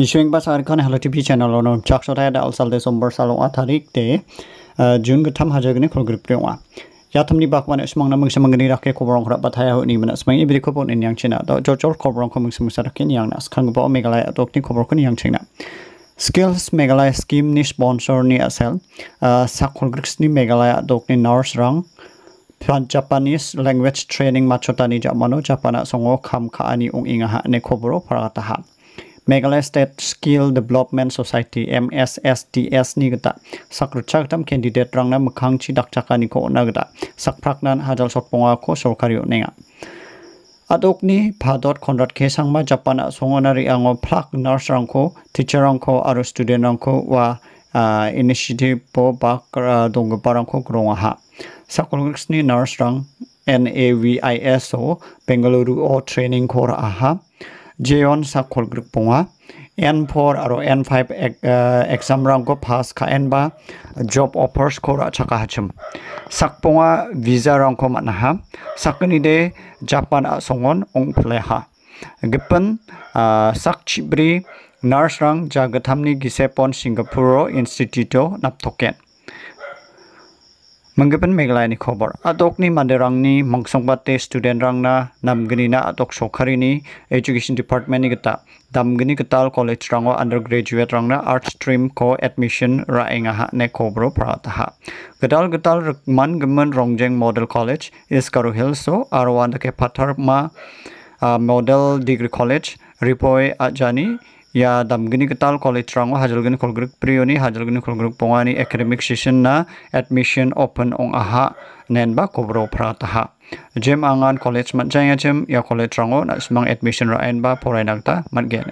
Bishweng Basar Khan Hello TV channel on Chakshota da also the somber salo a tarik te ờ, June gutam hajag ne khol grip rewa ya thamni bakwan smang namang samang ni rakke kobrong khra bathaya ho ni mana smang ibri kopon in yang china do jo jo kobrong khomang sum sar kin yang nas khang bo megalaya dok ni kobor kun yang china Skills Megalaya Scheme ni sponsor ni asel ờ, sakol griks ni Megalaya dok ni nurse rang Japanese language training machotani jamano Japana songo kham kha ani ong inga ha ne khobro phara ta ha Meghalaya State Skill Development Society MSSDS ni gata sakrutchak tam candidate rangna mukhangchi dakchaka ni ko na gata sakphraknan hajal sotponga ko sorkari nenga ni phadot khonrat ke sangma japan songonari ango plak nurse rangko teacher rangko aro student rangko wa initiative po ba donggo parangko gronga ha ni nurse rang NAVISO Bengaluru o training kor aha jeon sakol grup pongwa n4 aro n5 exam rang ko pass ka n ba job offers ko ra chaka hachum sakpongwa visa rang ko mana ha sakni de japan a songon ong phle ha gipen sak chibri nurse rang jagathamni gisepon singapore institute naptoken मंगेपन मेघलायनि खबर आदकनि मादेरांनि मंसंबाते स्टुडेन्ट रांना नामगनिना आदक सखारिनि एजुकेशन डिपार्टमेंटनि गता दामगनि गताल कॉलेज रांगो अंडर ग्रेजुएट रांना आर्ट स्ट्रीम को एडमिशन राएंगाहा ने खबर प्रातहा गताल गताल रकमान गमन रोंगजेंग मॉडल कॉलेज इसकारो हिल्सो आरवान के पथरमा मॉडल डिग्री कॉलेज रिपोय आजानी ya damgini kital college rango hajalgini kolgruk prioni gini kolgruk pongani academic session na admission open ong aha ba kobro prataha jem angan college mat jaya jem ya college trango na smang admission ra mat gen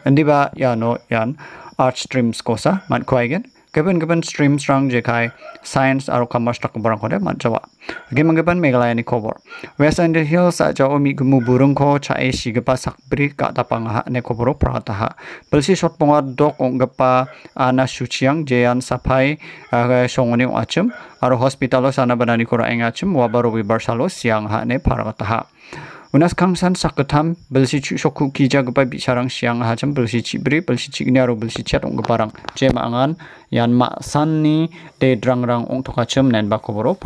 matgen ba ya no yan art streams kosa mat kwaigen Kapan-kapan stream strong jekai science aro commerce tak borang kode mat jawa kapan gaban megalaya ni kobor west and the hills jawa mi gumu burung ko cai si gepa sakbri ka tapang ha ne koboro prata ha belsi shot ponga dok ong gepa ah, ana suciang jean sapai ah, eh, songoni acem aro hospitalo sana banani kora acem wabaro wibar salo siang ha ne parata ha Unas kang san ham belsi cik soku kija gepai bicarang siang hajam belsi cik beri belsi cik ni aru belsi cik atong geparang. Cema angan mak san ni de rang ong toka cem nen bako boro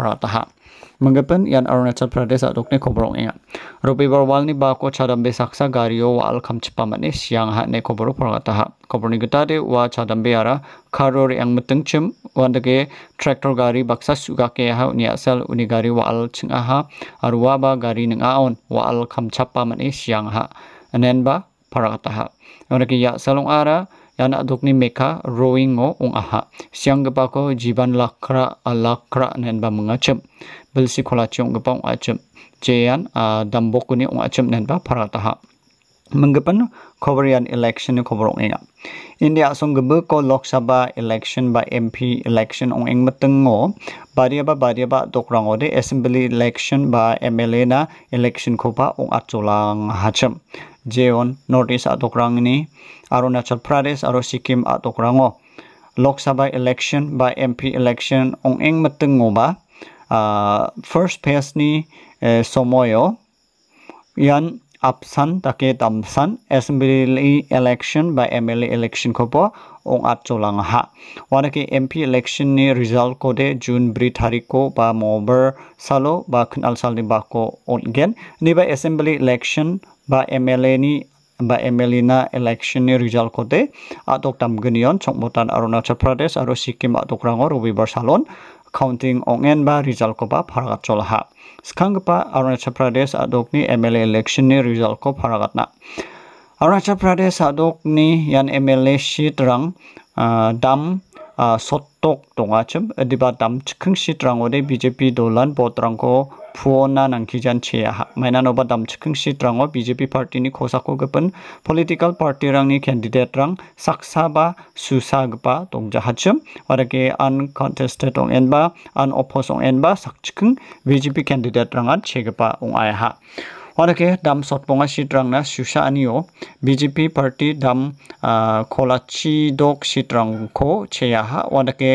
mangepen yan arunachal pradesh adokne khoborong enga robibar walni bako chadambe saksa gario wal khamchpamane ne hatne khoboro porgata ha khoborni gitade wa chadambe ara kharor yang metengchim wandage tractor gari baksa ke ha uni asal uni gari al chinga ha arwa ba gari ninga on wal khamchpamane siang ha anenba porgata ha onake ya salong ara yana ni meka rowing o ong aha gapa ko jiban lakra alakra ba mengacem belsi gapa gepang acem jean dambokuni ong acem nenba parataha menggepen Korean election ni kobrok ni India asong gebe ko Lok Sabha election ba MP election ong eng o baria ba baria ba dokrang ode assembly election ba MLA na election ko ba ong atulang hacham जेओन north east आदक्रांग अरुणाचल प्रदेश और सिक्किम आदक्रांग Lok Sabha election बा MP election ओंग मतंगा first phase नि समय यान आपसान ताके दामसान एसेम्बली इलेक्शन बा एम एल ए इलेक्शन को ओं आटचलांगा हा वाकि एम पी इलेक्शन नि रिजाल्ट को दे जून ब्रि तारीख को बा मबर सालो बा खनाल साल बाको ओटगेन निबा assembly election ba MLA ni ba MLA election ni result kote atok tam genion chongmotan Arunachal Pradesh aro Sikkim atok rango salon counting ongen ba result ko ba pharagat cholha pa Arunachal Pradesh adok ni MLA election ni result ko pharagat na Arunachal Pradesh adok ni yan MLA seat rang ah, dam sotok tonga chum diba dam chikung si trango de BJP dolan po trango puo na nang kijan chea ha. Maina no ba dam chikung si trango BJP party ni kosako gapan political party rang ni candidate rang saksa ba susa gapa tong jaha chum. Warake uncontested ong en ba, unopposed ong en ba sak BJP candidate rang at gapa ong और के दाम सतपा सीटरंगना सूसा आनीो BJP party दाम खोलाक सीटरंग छेहाके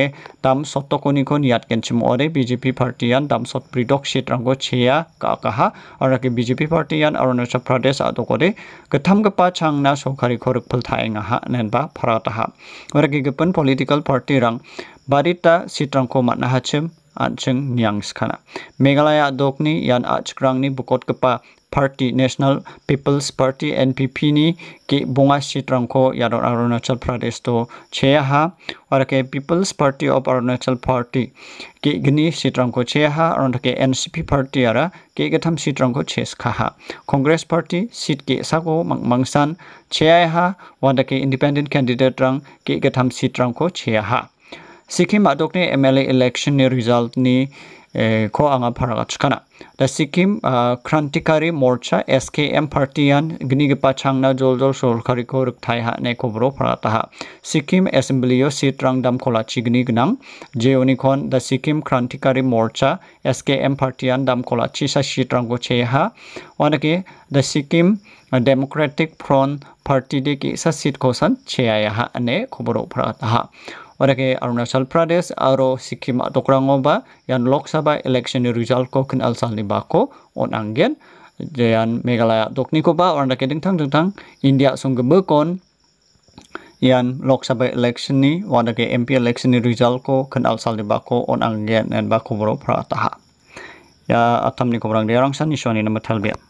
दाम सतकोनी को निटकेंसम और बीजेपी पार्टियान दाम सतप्रीडक सीटरंग छेया काहा और के बीजेपी पार्टियान अरुणाचल प्रदेश आदकोरे गथम गपा छा सौकारी खरगफल थाएंगा फराताहा और के गपन पोलिटिकल पार्टी रंग बारीता सीटरंग को मतना हाचम आचंग निंगसखाना मेघालय आदकनी यान आचक्रांग बुकोट गपा party National People's P NPP ni ki बंगा सीट rangko अरुणाचल प्रदेश तो to cheha और के people's party of Arunachal party के गनी सीट रंग को छे हा और के पी पार्टी और के गथम सीट रंग को खा कांग्रेस पार्टी सीट के साको मंगसान छे हा वंदा के इंडिपेंडेंट कैंडिडेट रंग के गथम सीट रंग को छे हा सिक्किम एल ए इलेक्शन ने रिजल्ट नी ko anga pharaga chkana the sikkim krantikari morcha skm partian gnigipa changna joljol solkhari ko rukhai ha ne ko bro pharata ha sikkim assembly yo sit rangdam kola chigni gnang jeoni kon the sikkim krantikari morcha skm partian dam kola chi sa sit rango che ha wanake the sikkim democratic front party de ki sa sit kosan che aya ha ne ko bro pharata ha orake Arunachal Pradesh aro Sikkim atau kurang apa yang Lok Sabha election result ko kenal alsal ni ba on anggen yan Meghalaya dokni dok ba orang dake dengtang tang India sungguh kon yan Lok Sabha election ni ke MP election result ko kenal alsal bako on anggen dan bako baru prataha ya atam ni ko orang dia orang san ni shoni nama talbiat